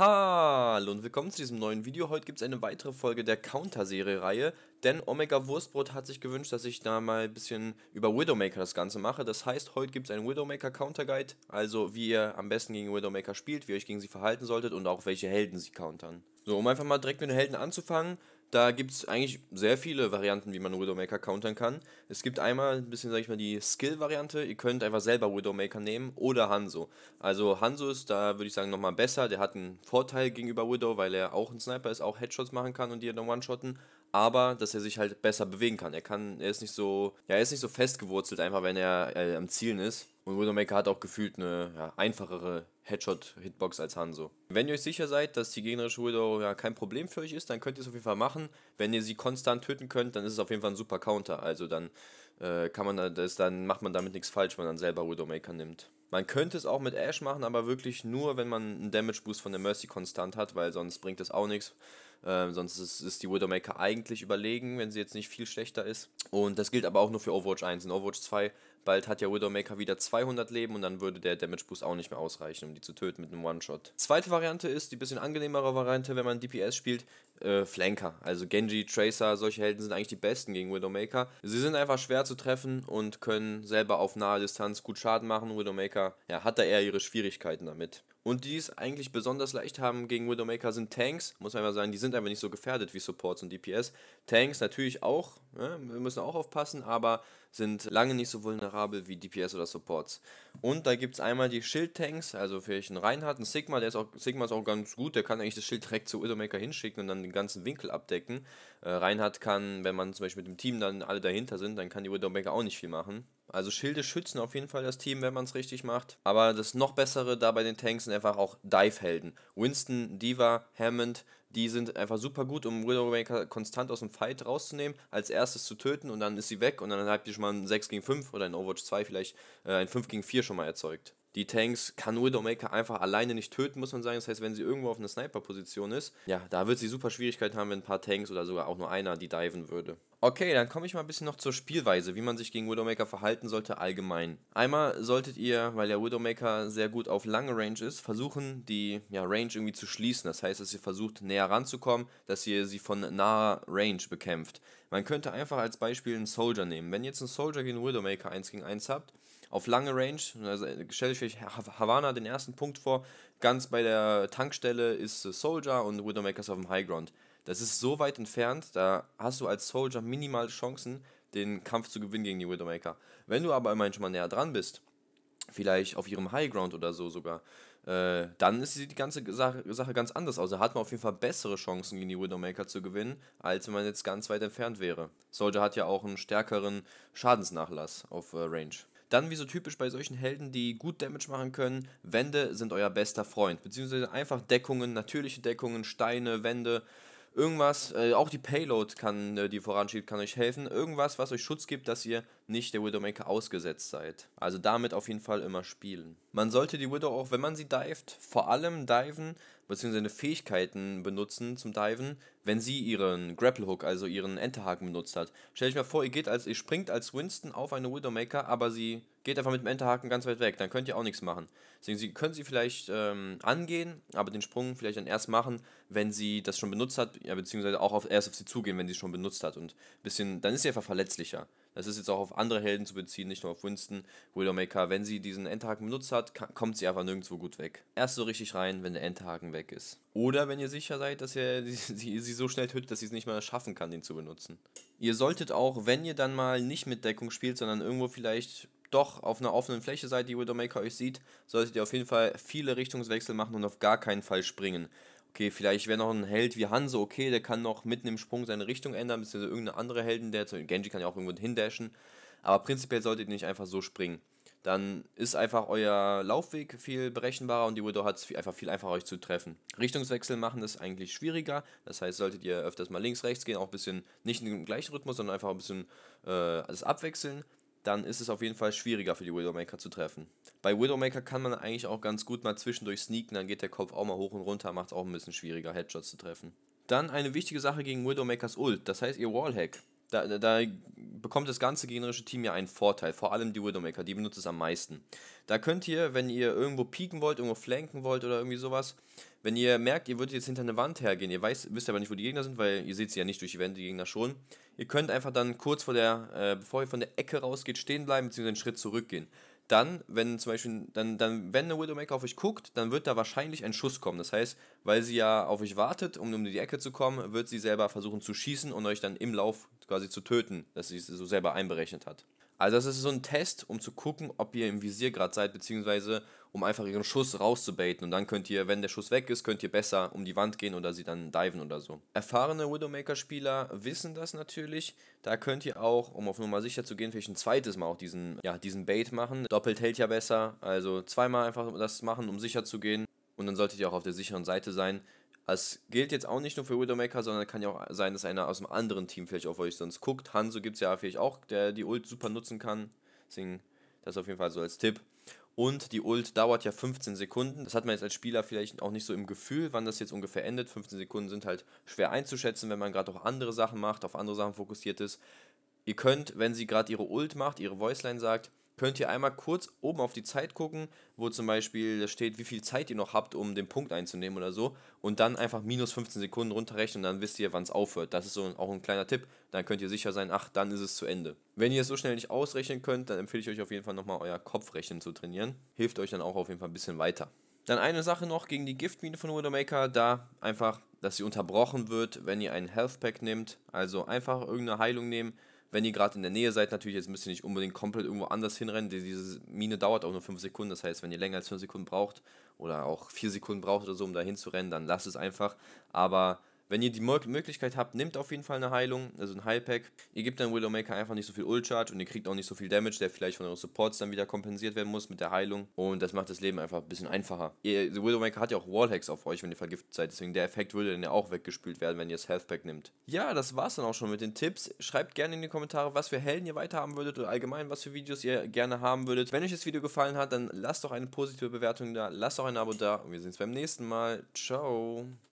Hallo und willkommen zu diesem neuen Video. Heute gibt es eine weitere Folge der Counter-Serie-Reihe, denn Omega Wurstbrot hat sich gewünscht, dass ich da mal ein bisschen über Widowmaker das Ganze mache. Das heißt, heute gibt es einen Widowmaker-Counter-Guide, also wie ihr am besten gegen Widowmaker spielt, wie ihr euch gegen sie verhalten solltet und auch welche Helden sie countern. So, um einfach mal direkt mit den Helden anzufangen, da gibt es eigentlich sehr viele Varianten, wie man Widowmaker countern kann. Es gibt einmal ein bisschen, sag ich mal, die Skill-Variante. Ihr könnt einfach selber Widowmaker nehmen oder Hanzo. Also Hanzo ist da, würde ich sagen, nochmal besser. Der hat einen Vorteil gegenüber Widow, weil er auch ein Sniper ist, auch Headshots machen kann und die dann one-shotten aber dass er sich halt besser bewegen kann. Er kann, er ist nicht so, ja, er ist nicht so festgewurzelt einfach, wenn er äh, am Zielen ist. Und Widowmaker hat auch gefühlt eine ja, einfachere Headshot-Hitbox als Hanzo. Wenn ihr euch sicher seid, dass die gegnerische Widow ja kein Problem für euch ist, dann könnt ihr es auf jeden Fall machen. Wenn ihr sie konstant töten könnt, dann ist es auf jeden Fall ein super Counter. Also dann äh, kann man das, dann macht man damit nichts falsch, wenn man dann selber Widowmaker nimmt. Man könnte es auch mit Ash machen, aber wirklich nur, wenn man einen Damage Boost von der Mercy konstant hat, weil sonst bringt es auch nichts. Ähm, sonst ist, ist, die Widowmaker eigentlich überlegen, wenn sie jetzt nicht viel schlechter ist. Und das gilt aber auch nur für Overwatch 1. In Overwatch 2 bald hat ja Widowmaker wieder 200 Leben und dann würde der Damage Boost auch nicht mehr ausreichen, um die zu töten mit einem One-Shot. Zweite Variante ist die bisschen angenehmere Variante, wenn man DPS spielt, äh, Flanker. Also Genji, Tracer, solche Helden sind eigentlich die besten gegen Widowmaker. Sie sind einfach schwer zu treffen und können selber auf naher Distanz gut Schaden machen. Widowmaker ja, hat da eher ihre Schwierigkeiten damit. Und die es eigentlich besonders leicht haben gegen Widowmaker sind Tanks, muss man einfach sagen, die sind einfach nicht so gefährdet wie Supports und DPS. Tanks natürlich auch, ja, ne? wir müssen auch aufpassen, aber sind lange nicht so vulnerabel wie DPS oder Supports. Und da gibt es einmal die Schild-Tanks, also vielleicht einen Reinhardt, einen Sigma, der ist auch, Sigma ist auch ganz gut, der kann eigentlich das Schild direkt zu Widowmaker hinschicken und dann den ganzen Winkel abdecken. Äh, Reinhardt kann, wenn man zum Beispiel mit dem Team dann alle dahinter sind, dann kann die Widowmaker auch nicht viel machen. Also Schilde schützen auf jeden Fall das Team, wenn man es richtig macht. Aber das noch bessere da bei den Tanks sind einfach auch Dive-Helden. Winston, Diva, Hammond, die sind einfach super gut, um Widowmaker konstant aus dem Fight rauszunehmen, als erstes zu töten und dann ist sie weg und dann habt ihr schon mal ein 6 gegen 5 oder in Overwatch 2 vielleicht äh, ein 5 gegen 4 schon mal erzeugt die Tanks kann Widowmaker einfach alleine nicht töten, muss man sagen. Das heißt, wenn sie irgendwo auf einer Sniper-Position ist, ja, da wird sie super Schwierigkeit haben, wenn ein paar Tanks oder sogar auch nur einer die diven würde. Okay, dann komme ich mal ein bisschen noch zur Spielweise, wie man sich gegen Widowmaker verhalten sollte allgemein. Einmal solltet ihr, weil der Widowmaker sehr gut auf lange Range ist, versuchen, die ja, Range irgendwie zu schließen. Das heißt, dass ihr versucht, näher ranzukommen, dass ihr sie von naher Range bekämpft. Man könnte einfach als Beispiel einen Soldier nehmen. Wenn ihr jetzt einen Soldier gegen Widowmaker 1 gegen 1 habt, auf lange Range. Also stelle ich euch Havana den ersten Punkt vor. Ganz bei der Tankstelle ist Soldier und Widowmaker ist auf dem Highground. Das ist so weit entfernt, da hast du als Soldier minimal Chancen, den Kampf zu gewinnen gegen die Widowmaker. Wenn du aber immerhin schon mal näher dran bist, vielleicht auf ihrem Highground oder so sogar, äh, dann ist die ganze Sache, Sache ganz anders aus. Also da hat man auf jeden Fall bessere Chancen, gegen die Widowmaker zu gewinnen, als wenn man jetzt ganz weit entfernt wäre. Soldier hat ja auch einen stärkeren Schadensnachlass auf äh, Range. Dann, wie so typisch bei solchen Helden, die gut Damage machen können, Wände sind euer bester Freund. Beziehungsweise einfach Deckungen, natürliche Deckungen, Steine, Wände. Irgendwas, äh, auch die Payload kann, äh, die voranschiebt, kann euch helfen. Irgendwas, was euch Schutz gibt, dass ihr nicht der Widowmaker ausgesetzt seid. Also damit auf jeden Fall immer spielen. Man sollte die Widow auch, wenn man sie dived, vor allem diven, beziehungsweise Fähigkeiten benutzen zum Diven, wenn sie ihren Grapple Hook, also ihren Enterhaken benutzt hat. Stell euch mal vor, ihr geht als, ihr springt als Winston auf eine Widowmaker, aber sie geht einfach mit dem Enterhaken ganz weit weg, dann könnt ihr auch nichts machen. Deswegen sie, können sie vielleicht ähm, angehen, aber den Sprung vielleicht dann erst machen, wenn sie das schon benutzt hat, ja, beziehungsweise auch auf, erst auf sie zugehen, wenn sie es schon benutzt hat und ein bisschen, dann ist sie einfach verletzlicher. Das ist jetzt auch auf andere Helden zu beziehen, nicht nur auf Winston. Widowmaker, wenn sie diesen Endhaken benutzt hat, kommt sie einfach nirgendwo gut weg. Erst so richtig rein, wenn der Endhaken weg ist. Oder wenn ihr sicher seid, dass ihr sie, sie so schnell tötet, dass sie es nicht mehr schaffen kann, den zu benutzen. Ihr solltet auch, wenn ihr dann mal nicht mit Deckung spielt, sondern irgendwo vielleicht doch auf einer offenen Fläche seid, die Widowmaker euch sieht, solltet ihr auf jeden Fall viele Richtungswechsel machen und auf gar keinen Fall springen okay, vielleicht wäre noch ein Held wie Hanzo, okay, der kann noch mitten im Sprung seine Richtung ändern, bzw. irgendeine andere Helden, der, Genji kann ja auch irgendwo hindashen, aber prinzipiell solltet ihr nicht einfach so springen. Dann ist einfach euer Laufweg viel berechenbarer und die Widow hat es einfach viel einfacher euch zu treffen. Richtungswechsel machen ist eigentlich schwieriger, das heißt, solltet ihr öfters mal links, rechts gehen, auch ein bisschen, nicht im gleichen Rhythmus, sondern einfach ein bisschen äh, alles abwechseln, dann ist es auf jeden Fall schwieriger für die Widowmaker zu treffen. Bei Widowmaker kann man eigentlich auch ganz gut mal zwischendurch sneaken, dann geht der Kopf auch mal hoch und runter, macht es auch ein bisschen schwieriger, Headshots zu treffen. Dann eine wichtige Sache gegen Widowmakers Ult, das heißt ihr Wallhack. Da, da, da bekommt das ganze generische Team ja einen Vorteil, vor allem die Widowmaker, die benutzt es am meisten. Da könnt ihr, wenn ihr irgendwo pieken wollt, irgendwo flanken wollt oder irgendwie sowas, wenn ihr merkt, ihr würdet jetzt hinter eine Wand hergehen, ihr weiß, wisst aber nicht, wo die Gegner sind, weil ihr seht sie ja nicht durch die Wände, die Gegner schon, ihr könnt einfach dann kurz vor der, äh, bevor ihr von der Ecke rausgeht, stehen bleiben, bzw. einen Schritt zurückgehen dann, wenn zum Beispiel, dann, dann, wenn eine Widowmaker auf euch guckt, dann wird da wahrscheinlich ein Schuss kommen. Das heißt, weil sie ja auf euch wartet, um um die Ecke zu kommen, wird sie selber versuchen zu schießen und euch dann im Lauf quasi zu töten, dass sie es so selber einberechnet hat. Also das ist so ein Test, um zu gucken, ob ihr im Visier gerade seid, beziehungsweise um einfach ihren Schuss rauszubaiten. Und dann könnt ihr, wenn der Schuss weg ist, könnt ihr besser um die Wand gehen oder sie dann diven oder so. Erfahrene Widowmaker-Spieler wissen das natürlich. Da könnt ihr auch, um auf Nummer sicher zu gehen, vielleicht ein zweites Mal auch diesen, ja, diesen Bait machen. Doppelt hält ja besser. Also zweimal einfach das machen, um sicher zu gehen. Und dann solltet ihr auch auf der sicheren Seite sein. Das gilt jetzt auch nicht nur für Widowmaker, sondern kann ja auch sein, dass einer aus einem anderen Team vielleicht auf euch sonst guckt. Hanzo gibt es ja vielleicht auch, der die Ult super nutzen kann. Deswegen das auf jeden Fall so als Tipp. Und die Ult dauert ja 15 Sekunden. Das hat man jetzt als Spieler vielleicht auch nicht so im Gefühl, wann das jetzt ungefähr endet. 15 Sekunden sind halt schwer einzuschätzen, wenn man gerade auch andere Sachen macht, auf andere Sachen fokussiert ist. Ihr könnt, wenn sie gerade ihre Ult macht, ihre Voiceline sagt, könnt ihr einmal kurz oben auf die Zeit gucken, wo zum Beispiel steht, wie viel Zeit ihr noch habt, um den Punkt einzunehmen oder so. Und dann einfach minus 15 Sekunden runterrechnen und dann wisst ihr, wann es aufhört. Das ist so auch ein kleiner Tipp. Dann könnt ihr sicher sein, ach, dann ist es zu Ende. Wenn ihr es so schnell nicht ausrechnen könnt, dann empfehle ich euch auf jeden Fall nochmal euer Kopfrechnen zu trainieren. Hilft euch dann auch auf jeden Fall ein bisschen weiter. Dann eine Sache noch gegen die Giftmine von Widowmaker, da einfach, dass sie unterbrochen wird, wenn ihr einen Health Pack nehmt. Also einfach irgendeine Heilung nehmen wenn ihr gerade in der Nähe seid, natürlich jetzt müsst ihr nicht unbedingt komplett irgendwo anders hinrennen. Diese Mine dauert auch nur 5 Sekunden. Das heißt, wenn ihr länger als 5 Sekunden braucht oder auch 4 Sekunden braucht oder so, um da hinzurennen, dann lasst es einfach. Aber wenn ihr die Möglichkeit habt, nehmt auf jeden Fall eine Heilung, also ein Heilpack. Ihr gebt dann Widowmaker einfach nicht so viel Ultcharge und ihr kriegt auch nicht so viel Damage, der vielleicht von euren Supports dann wieder kompensiert werden muss mit der Heilung. Und das macht das Leben einfach ein bisschen einfacher. Ihr, Widowmaker hat ja auch Wallhacks auf euch, wenn ihr vergiftet seid. Deswegen der Effekt würde dann ja auch weggespült werden, wenn ihr das Healthpack nimmt. Ja, das war's dann auch schon mit den Tipps. Schreibt gerne in die Kommentare, was für Helden ihr weiterhaben würdet oder allgemein, was für Videos ihr gerne haben würdet. Wenn euch das Video gefallen hat, dann lasst doch eine positive Bewertung da, lasst doch ein Abo da und wir sehen uns beim nächsten Mal. Ciao.